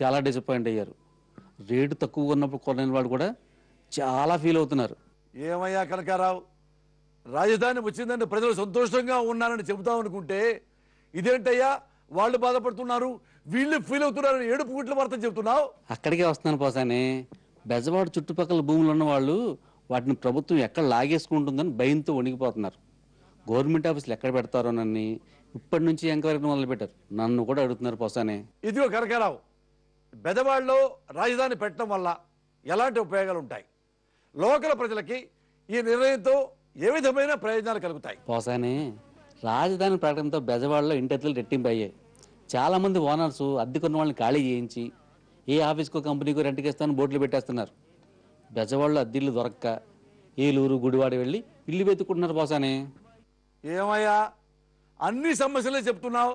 చాలా డిసప్పాయింట్ అయ్యారు రేటు తక్కువగా ఉన్నప్పుడు కొనలేని వాళ్ళు కూడా చాలా ఫీల్ అవుతున్నారు ఏమయ్యా కనకారావు రాజధాని వచ్చిందంటే ప్రజలు సంతోషంగా ఉన్నారని చెబుతాం అనుకుంటే ఇదేంటయ్యా వాళ్ళు బాధపడుతున్నారు వీళ్ళు ఫీల్ అవుతున్నారు ఏడుపు గుట్ల వార్త చెబుతున్నావు అక్కడికే వస్తున్నాను పోసానే బెజవాడ చుట్టుపక్కల భూములు ఉన్న వాళ్ళు వాటిని ప్రభుత్వం ఎక్కడ లాగేసుకుంటుందని భయంతో వణిగిపోతున్నారు గవర్నమెంట్ ఆఫీసులు ఎక్కడ పెడతారో నన్ను ఇప్పటి నుంచి ఎంక్వైరీ మొదలు పెట్టారు నన్ను కూడా అడుగుతున్నారు పోసానే ఇదిగో కరకరావు బెదవాళ్ళలో రాజధాని పెట్టడం వల్ల ఎలాంటి ఉపయోగాలు ఉంటాయి లోకల ప్రజలకి ఈ నిర్ణయంతో ఏ విధమైన ప్రయోజనాలు కలుగుతాయి పోసాని రాజధాని ప్రకటనతో బెజవాడలో ఇంటెత్తులు రెట్టింపు అయ్యాయి చాలామంది ఓనర్స్ అద్దెకున్న వాళ్ళని ఖాళీ చేయించి ఏ ఆఫీస్కో కంపెనీకో రెంట్కి ఇస్తాను బోట్లు పెట్టేస్తున్నారు బెజవాడలో అద్దెళ్ళు దొరక్క ఏలూరు గుడివాడ వెళ్ళి ఇల్లు వెతుకుంటున్నారు పోసానే ఏమయ్యా అన్ని సమస్యలే చెప్తున్నావు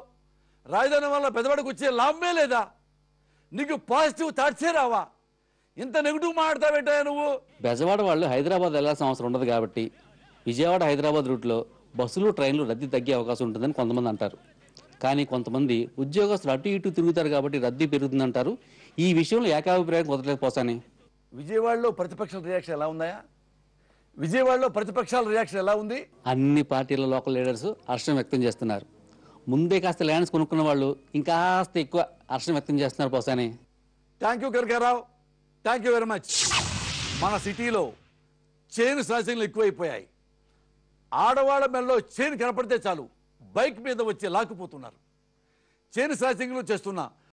రాజధాని వల్ల పెదవాడికి వచ్చే లాభమే లేదా నీకు పాజిటివ్ థాట్సే రావా ఇంత నెగిటివ్ మాట్లాడతావేటా నువ్వు బెజవాడ వాళ్ళు హైదరాబాద్ వెళ్ళాల్సిన అవసరం ఉండదు కాబట్టి విజయవాడ హైదరాబాద్ రూట్లో బస్సులు ట్రైన్లు రద్దీ తగ్గే అవకాశం ఉంటుందని కొంతమంది అంటారు కానీ కొంతమంది ఉద్యోగస్తులు అటు ఇటు తిరుగుతారు కాబట్టి రద్దీ పెరుగుతుందంటారు ఈ విషయంలో ఏకాభిప్రాయం కుదరలేకపోసాని విజయవాడలో ప్రతిపక్ష రియాక్షన్ ఎలా ఉన్నాయా విజయవాడలో ప్రతిపక్షాల రియాక్షన్ ఎలా ఉంది అన్ని పార్టీల లోకల్ లీడర్స్ హర్షం వ్యక్తం చేస్తున్నారు ముందే కాస్త ల్యాండ్స్ కొనుక్కున్న వాళ్ళు ఇంకాస్త ఎక్కువ హర్షం వ్యక్తం చేస్తున్నారు పోసాని థ్యాంక్ యూ కరకరావు థ్యాంక్ యూ వెరీ మచ్ మన సిటీలో చేను సహజంగా ఎక్కువైపోయాయి ఆడవాళ్ళ మెల్లో చేను కనపడితే చాలు బైక్ మీద వచ్చి లాక్కుపోతున్నారు చేను సహజంగా చేస్తున్న